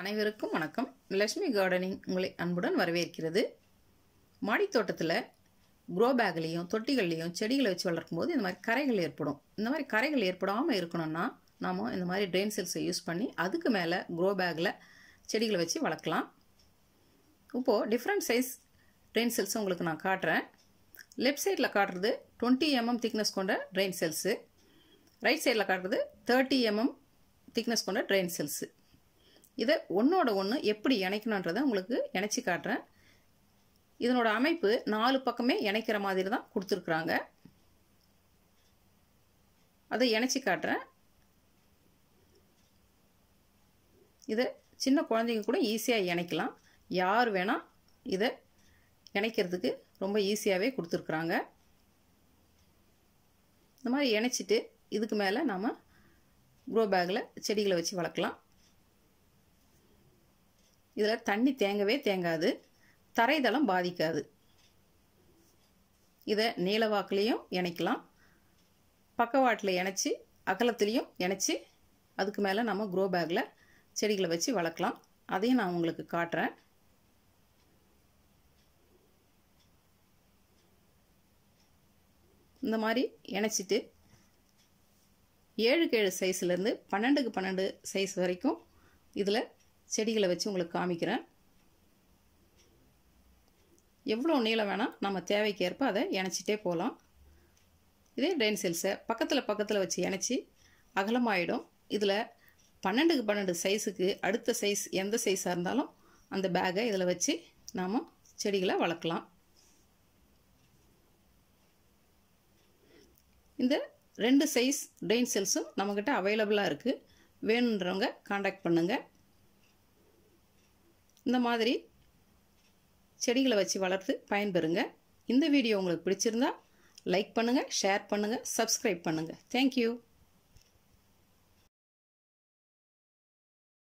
அனைவருக்கும் வணக்கம் லக்ஷ்மி கார்டனிங் உங்களை அன்புடன் வரவேற்கிறது மாடி தோட்டத்தில் குரோ பேக்லேயும் தொட்டிகள்லேயும் செடிகளை வச்சு வளர்க்கும் போது இந்த மாதிரி கரைகள் ஏற்படும் இந்த மாதிரி கரைகள் ஏற்படாமல் இருக்கணும்னா நாம் இந்த மாதிரி ட்ரெயின் செல்ஸை யூஸ் பண்ணி அதுக்கு மேலே குரோ பேக்கில் செடிகளை வச்சு வளர்க்கலாம் இப்போது டிஃப்ரெண்ட் சைஸ் ட்ரெயின் செல்ஸும் உங்களுக்கு நான் காட்டுறேன் லெஃப்ட் சைடில் காட்டுறது டுவெண்ட்டி எம்எம் திக்னஸ் கொண்ட ட்ரெயின் செல்ஸு ரைட் சைடில் காட்டுறது தேர்ட்டி எம்எம் திக்னஸ் கொண்ட ட்ரெயின் செல்ஸு இதை ஒன்றோட ஒன்று எப்படி இணைக்கணுன்றதை உங்களுக்கு இணைச்சி காட்டுறேன் இதனோட அமைப்பு நாலு பக்கமே இணைக்கிற மாதிரி தான் கொடுத்துருக்குறாங்க அதை இணைச்சி காட்டுறேன் இதை சின்ன குழந்தைங்க கூட ஈஸியாக இணைக்கலாம் யார் வேணால் இதை இணைக்கிறதுக்கு ரொம்ப ஈஸியாகவே கொடுத்துருக்குறாங்க இந்த மாதிரி இணைச்சிட்டு இதுக்கு மேலே நாம் குரோ பேக்கில் செடிகளை வச்சு வளர்க்கலாம் இதில் தண்ணி தேங்கவே தேங்காது தரைதளம் பாதிக்காது இதை நீளவாக்குலேயும் இணைக்கலாம் பக்கவாட்டில் இணைச்சி அகலத்துலேயும் இணைச்சி அதுக்கு மேலே நம்ம க்ரோ பேக்கில் செடிகளை வச்சு வளர்க்கலாம் அதையும் நான் உங்களுக்கு காட்டுறேன் இந்த மாதிரி இணைச்சிட்டு ஏழுக்கு ஏழு சைஸ்லேருந்து பன்னெண்டுக்கு பன்னெண்டு சைஸ் வரைக்கும் இதில் செடிகளை வச்சு உங்களுக்கு காமிக்கிறேன் எவ்வளோ நீளம் வேணால் நம்ம தேவைக்கு ஏற்ப அதை இணைச்சிட்டே போகலாம் இதே ட்ரெயின் செல்ஸை பக்கத்தில் பக்கத்தில் வச்சு இணைச்சி அகலமாயிடும் இதில் பன்னெண்டுக்கு பன்னெண்டு சைஸுக்கு அடுத்த சைஸ் எந்த சைஸாக இருந்தாலும் அந்த பேகை இதில் வச்சு நாம் செடிகளை வளர்க்கலாம் இந்த ரெண்டு சைஸ் ட்ரெயின் செல்ஸும் நம்மக்கிட்ட அவைலபிளாக இருக்குது வேணுன்றவங்க காண்டாக்ட் பண்ணுங்கள் இந்த மாதிரி செடிகளை வச்சு வளர்த்து பயன்பெறுங்க இந்த வீடியோ உங்களுக்கு பிடிச்சிருந்தா லைக் பண்ணுங்கள் ஷேர் பண்ணுங்கள் சப்ஸ்கிரைப் பண்ணுங்கள் தேங்க்யூ